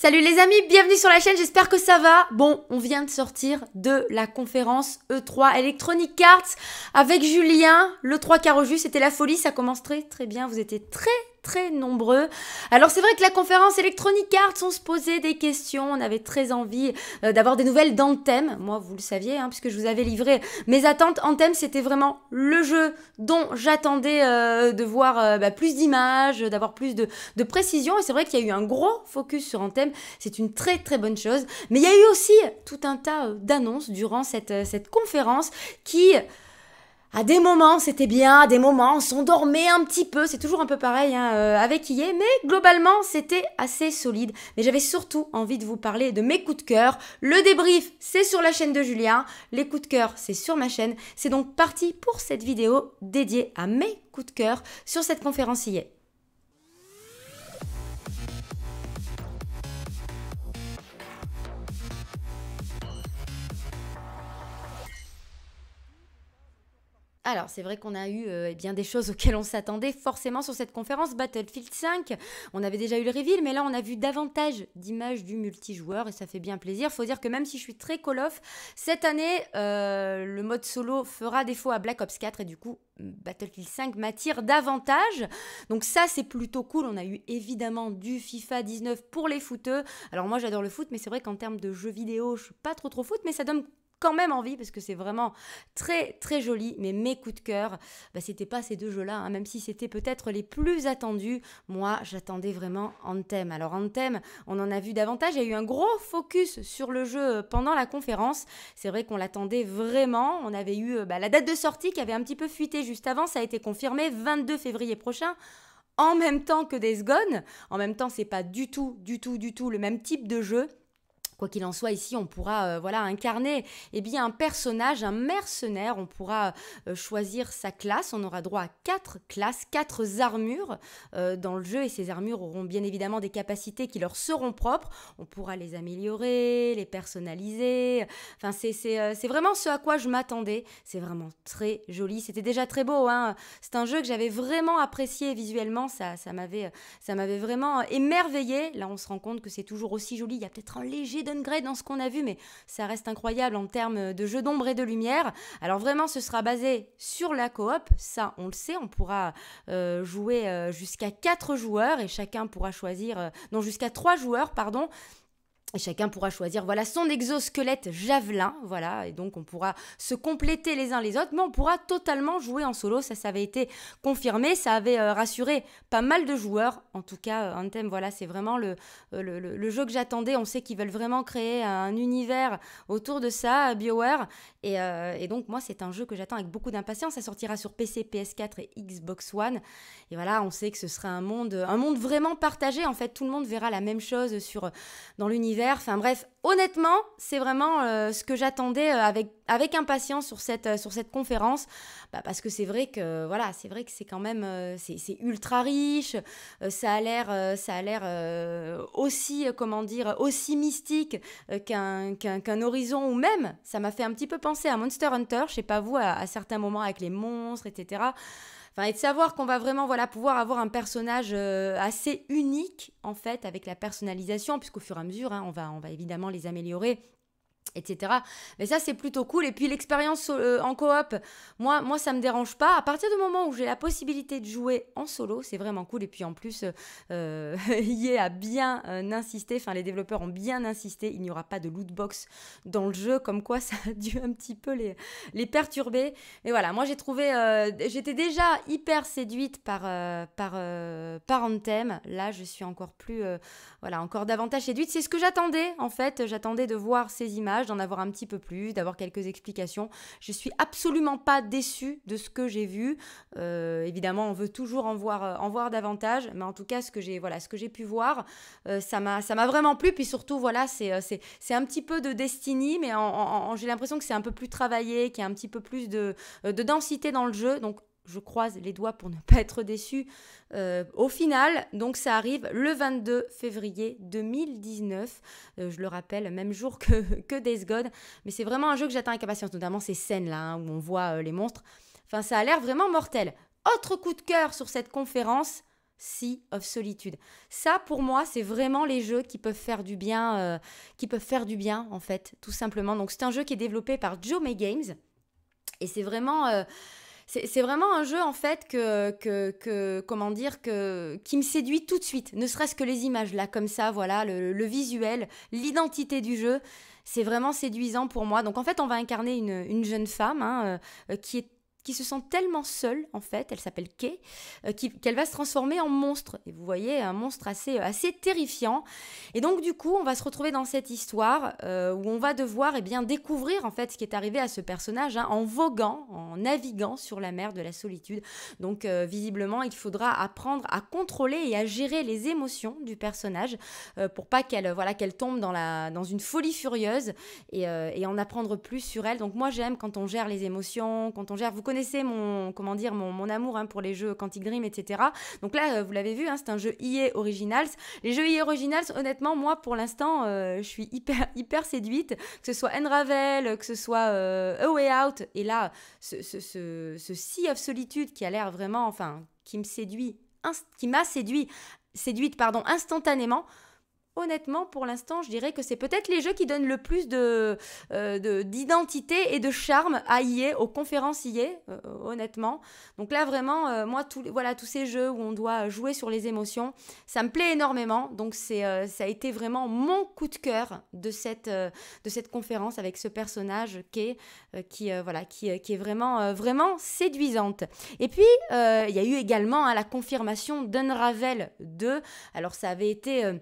Salut les amis, bienvenue sur la chaîne, j'espère que ça va. Bon, on vient de sortir de la conférence E3 Electronic Arts avec Julien, le 3 jus, c'était la folie, ça commence très très bien, vous étiez très très nombreux. Alors c'est vrai que la conférence Electronic Arts, on se posait des questions, on avait très envie euh, d'avoir des nouvelles d'Anthem. Moi, vous le saviez, hein, puisque je vous avais livré mes attentes Anthem, c'était vraiment le jeu dont j'attendais euh, de voir euh, bah, plus d'images, d'avoir plus de, de précision. Et c'est vrai qu'il y a eu un gros focus sur Anthem. c'est une très très bonne chose. Mais il y a eu aussi tout un tas d'annonces durant cette, cette conférence qui... À des moments, c'était bien, à des moments, on s'endormait un petit peu, c'est toujours un peu pareil hein, euh, avec IE, mais globalement, c'était assez solide. Mais j'avais surtout envie de vous parler de mes coups de cœur. Le débrief, c'est sur la chaîne de Julien, les coups de cœur, c'est sur ma chaîne. C'est donc parti pour cette vidéo dédiée à mes coups de cœur sur cette conférence IE. Alors, c'est vrai qu'on a eu euh, eh bien des choses auxquelles on s'attendait forcément sur cette conférence Battlefield 5. On avait déjà eu le reveal, mais là, on a vu davantage d'images du multijoueur et ça fait bien plaisir. Faut dire que même si je suis très Call of, cette année, euh, le mode solo fera défaut à Black Ops 4 et du coup, Battlefield 5 m'attire davantage. Donc ça, c'est plutôt cool. On a eu évidemment du FIFA 19 pour les footeux. Alors moi, j'adore le foot, mais c'est vrai qu'en termes de jeux vidéo, je suis pas trop trop foot, mais ça donne quand même envie parce que c'est vraiment très très joli. Mais mes coups de cœur, bah, c'était pas ces deux jeux-là, hein, même si c'était peut-être les plus attendus. Moi, j'attendais vraiment Anthem. Alors Anthem, on en a vu davantage. Il y a eu un gros focus sur le jeu euh, pendant la conférence. C'est vrai qu'on l'attendait vraiment. On avait eu euh, bah, la date de sortie qui avait un petit peu fuité juste avant. Ça a été confirmé 22 février prochain en même temps que Days Gone. En même temps, c'est pas du tout, du tout, du tout le même type de jeu. Quoi qu'il en soit, ici, on pourra euh, voilà incarner eh bien un personnage, un mercenaire. On pourra euh, choisir sa classe. On aura droit à quatre classes, quatre armures euh, dans le jeu, et ces armures auront bien évidemment des capacités qui leur seront propres. On pourra les améliorer, les personnaliser. Enfin, c'est vraiment ce à quoi je m'attendais. C'est vraiment très joli. C'était déjà très beau. Hein. C'est un jeu que j'avais vraiment apprécié visuellement. Ça, ça m'avait, ça m'avait vraiment émerveillé. Là, on se rend compte que c'est toujours aussi joli. Il y a peut-être un léger grade dans ce qu'on a vu, mais ça reste incroyable en termes de jeu d'ombre et de lumière. Alors vraiment, ce sera basé sur la coop, ça on le sait, on pourra euh, jouer euh, jusqu'à 4 joueurs et chacun pourra choisir, euh, non jusqu'à 3 joueurs, pardon, et chacun pourra choisir voilà son exosquelette javelin, voilà, et donc on pourra se compléter les uns les autres, mais on pourra totalement jouer en solo, ça, ça avait été confirmé, ça avait euh, rassuré pas mal de joueurs, en tout cas un euh, thème, voilà, c'est vraiment euh, le, le, le, jeu que j'attendais, on sait qu'ils veulent vraiment créer un univers autour de ça, BioWare, et, et donc moi c'est un jeu que j'attends avec beaucoup d'impatience, ça sortira sur PC, PS4 et Xbox One, et voilà, on sait que ce sera un monde, un monde vraiment partagé, en fait tout le monde verra la même chose sur, dans l'univers, Enfin bref, honnêtement, c'est vraiment euh, ce que j'attendais euh, avec, avec impatience sur cette, euh, sur cette conférence. Bah, parce que c'est vrai que voilà, c'est vrai que c'est quand même c'est ultra riche. ça a l'air ça a l'air aussi comment dire aussi mystique qu'un qu'un horizon ou même ça m'a fait un petit peu penser à Monster Hunter. Je sais pas vous à, à certains moments avec les monstres, etc et de savoir qu'on va vraiment voilà, pouvoir avoir un personnage euh, assez unique, en fait, avec la personnalisation, puisqu'au fur et à mesure, hein, on, va, on va évidemment les améliorer etc. Mais ça, c'est plutôt cool. Et puis l'expérience euh, en coop, moi, moi, ça me dérange pas. À partir du moment où j'ai la possibilité de jouer en solo, c'est vraiment cool. Et puis en plus, euh, euh a bien euh, insisté, enfin les développeurs ont bien insisté, il n'y aura pas de loot box dans le jeu, comme quoi ça a dû un petit peu les, les perturber. Mais voilà, moi j'ai trouvé, j'étais déjà hyper séduite par, par, par Anthem. Là, je suis encore plus, voilà, encore davantage séduite. C'est ce que j'attendais, en fait. J'attendais de voir ces images d'en avoir un petit peu plus, d'avoir quelques explications. Je suis absolument pas déçue de ce que j'ai vu. Euh, évidemment, on veut toujours en voir, euh, en voir davantage, mais en tout cas, ce que j'ai voilà, ce que j'ai pu voir, euh, ça m'a vraiment plu. Puis surtout, voilà, c'est un petit peu de Destiny, mais j'ai l'impression que c'est un peu plus travaillé, qu'il y a un petit peu plus de, de densité dans le jeu. Donc je croise les doigts pour ne pas être déçu euh, au final. Donc ça arrive le 22 février 2019. Euh, je le rappelle, même jour que, Days God. Mais c'est vraiment un jeu que j'attends avec impatience, notamment ces scènes-là hein, où on voit euh, les monstres. Enfin, ça a l'air vraiment mortel. Autre coup de cœur sur cette conférence, Sea of Solitude. Ça, pour moi, c'est vraiment les jeux qui peuvent faire du bien, qui peuvent faire du bien, en fait, tout simplement. Donc c'est un jeu qui est développé par Joe May Games. Et c'est vraiment c'est vraiment un jeu en fait que, que, comment dire que qui me séduit tout de suite. Ne serait-ce que les images là comme ça, voilà, le, visuel, l'identité du jeu, c'est vraiment séduisant pour moi. Donc en fait, on va incarner une, jeune femme hein, euh, qui est qui se sent tellement seule, en fait, elle s'appelle Kay, euh, qu'elle va se transformer en monstre. Et vous voyez, un monstre assez, euh, assez terrifiant. Et donc, du coup, on va se retrouver dans cette histoire euh, où on va devoir et eh bien, découvrir, en fait, ce qui est arrivé à ce personnage hein, en voguant, en naviguant sur la mer de la solitude. Donc, visiblement, il faudra apprendre à contrôler et à gérer les émotions du personnage pour pas qu'elle voilà, qu'elle tombe dans, la, dans une folie furieuse et, et en apprendre plus sur elle. Donc, moi, j'aime quand on gère les émotions, quand on gère... Vous connaissez c'est mon, comment dire, mon, amour hein, pour les jeux Quantic Dream, etc. Donc là, euh, vous l'avez vu, hein, c'est un jeu EA Originals. Les jeux EA Originals, honnêtement, moi, pour l'instant, euh, je suis hyper, hyper séduite. Que ce soit Enravel, que ce soit euh, A Way Out, et là, ce, ce, Sea of Solitude qui a l'air vraiment, enfin, qui me séduit, qui m'a séduit, séduite, pardon, instantanément honnêtement, pour l'instant, je dirais que c'est peut-être les jeux qui donnent le plus de, euh, d'identité et de charme à IA, e aux conférences e euh, honnêtement. Donc là, vraiment, euh, moi, voilà, tous ces jeux où on doit jouer sur les émotions, ça me plaît énormément. Donc c'est, ça a été vraiment mon coup de cœur de cette, de cette conférence avec ce personnage qui est, qui, voilà, qui, est vraiment, vraiment séduisante. Et puis, il y a eu également hein, la confirmation d'Unravel 2. Alors ça avait été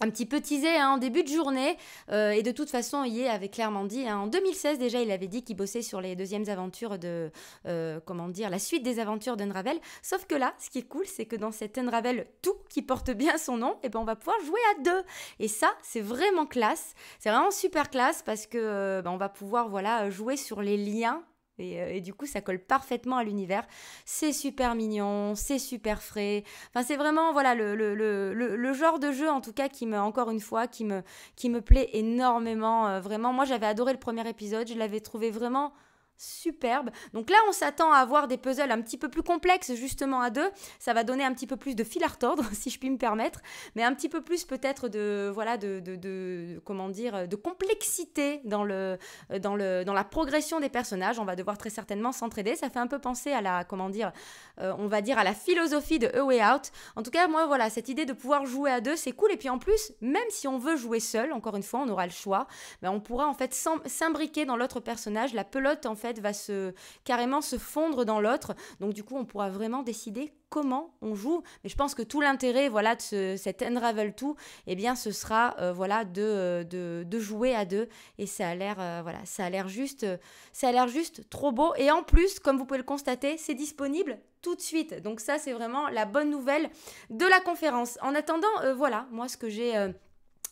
un petit peu teasé hein, en début de journée. Euh, et de toute façon, il avait clairement hein. dit, en 2016, déjà, il avait dit qu'il bossait sur les deuxièmes aventures de. Euh, comment dire La suite des aventures d'Unravel. Sauf que là, ce qui est cool, c'est que dans cet Unravel tout qui porte bien son nom, et eh ben, on va pouvoir jouer à deux. Et ça, c'est vraiment classe. C'est vraiment super classe parce que euh, ben, on va pouvoir voilà jouer sur les liens euh, et, du coup, ça colle parfaitement à l'univers. C'est super mignon, c'est super frais. Enfin, c'est vraiment voilà le, le, genre de jeu, en tout cas, qui me, encore une fois, qui me, qui me plaît énormément. Euh, vraiment, moi, j'avais adoré le premier épisode. Je l'avais trouvé vraiment superbe. Donc là, on s'attend à avoir des puzzles un petit peu plus complexes justement à deux. Ça va donner un petit peu plus de fil à retordre, si je puis me permettre, mais un petit peu plus peut-être de voilà de, de, comment dire de complexité dans le dans le dans la progression des personnages. On va devoir très certainement s'entraider. Ça fait un peu penser à la comment dire euh, on va dire à la philosophie de A Way Out. En tout cas, moi voilà cette idée de pouvoir jouer à deux, c'est cool. Et puis en plus, même si on veut jouer seul, encore une fois, on aura le choix. mais ben, on pourra en fait s'imbriquer dans l'autre personnage. La pelote en va se carrément se fondre dans l'autre. Donc du coup, on pourra vraiment décider comment on joue. Mais je pense que tout l'intérêt, voilà, de cette Unravel tout, eh bien, ce sera, euh, voilà, euh, de, jouer à deux. Et ça a l'air, euh, voilà, ça a l'air juste, ça a l'air juste trop beau. Et en plus, comme vous pouvez le constater, c'est disponible tout de suite. Donc ça, c'est vraiment la bonne nouvelle de la conférence. En attendant, voilà, moi, ce que j'ai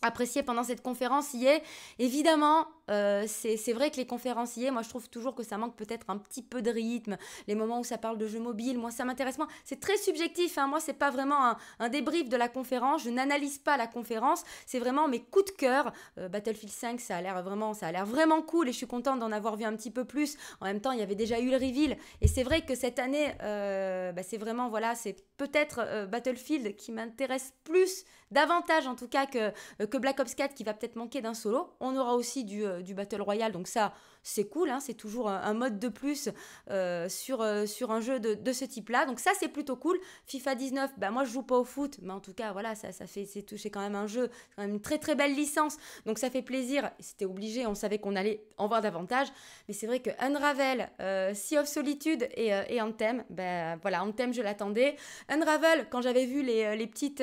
apprécié pendant cette conférence y est. Évidemment, euh, c'est vrai que les conférenciers, moi je trouve toujours que ça manque peut-être un petit peu de rythme. Les moments où ça parle de jeux mobiles, moi ça m'intéresse moins. C'est très subjectif, hein. moi c'est pas vraiment un, un, débrief de la conférence, je n'analyse pas la conférence, c'est vraiment mes coups de cœur. Euh, Battlefield 5, ça a l'air vraiment, ça a l'air vraiment cool et je suis contente d'en avoir vu un petit peu plus. En même temps, il y avait déjà eu le reveal et c'est vrai que cette année, euh, bah, c'est vraiment, voilà, c'est peut-être Battlefield qui m'intéresse plus, davantage en tout cas que, Black Ops 4 qui va peut-être manquer d'un solo. On aura aussi du, euh, du Battle Royale, donc ça c'est cool, hein, c'est toujours un, mode de plus euh, sur, euh, sur un jeu de, ce type-là. Donc ça c'est plutôt cool. FIFA 19, bah moi je joue pas au foot, mais en tout cas voilà, ça, ça fait c'est touché quand même un jeu, quand même une très très belle licence, donc ça fait plaisir. C'était obligé, on savait qu'on allait en voir davantage, mais c'est vrai que Unravel, Sea of Solitude et, et Anthem, ben voilà Anthem je l'attendais. Unravel quand j'avais vu les, les petites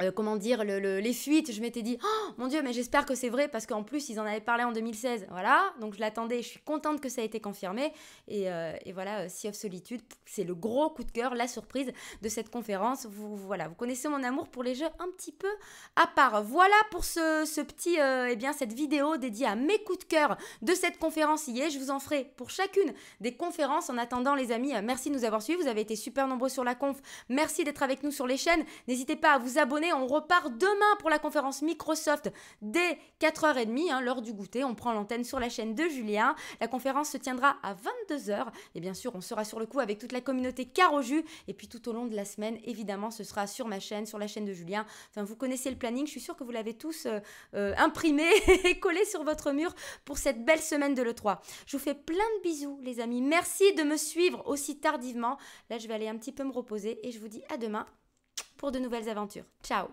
euh, comment dire, les fuites, je m'étais dit, oh, mon Dieu, mais j'espère que c'est vrai, parce qu'en plus, ils en avaient parlé en 2016. Voilà, donc je l'attendais, je suis contente que ça ait été confirmé. Et, euh, voilà, euh, Sea of Solitude, c'est le gros coup de cœur, la surprise de cette conférence. Vous, voilà, vous connaissez mon amour pour les jeux un petit peu à part. Voilà pour ce, petit, eh bien, cette vidéo dédiée à mes coups de cœur de cette conférence hier. Je vous en ferai pour chacune des conférences. En attendant, les amis, merci de nous avoir suivis. Vous avez été super nombreux sur la conf. Merci d'être avec nous sur les chaînes. N'hésitez pas à vous abonner on repart demain pour la conférence Microsoft dès 4h30, hein, l'heure du goûter. On prend l'antenne sur la chaîne de Julien. La conférence se tiendra à 22h. Et bien sûr, on sera sur le coup avec toute la communauté Caroju Et puis tout au long de la semaine, évidemment, ce sera sur ma chaîne, sur la chaîne de Julien. Enfin, vous connaissez le planning. Je suis sûre que vous l'avez tous euh, euh, imprimé et collé sur votre mur pour cette belle semaine de l'E3. Je vous fais plein de bisous, les amis. Merci de me suivre aussi tardivement. Là, je vais aller un petit peu me reposer et je vous dis à demain pour de nouvelles aventures. Ciao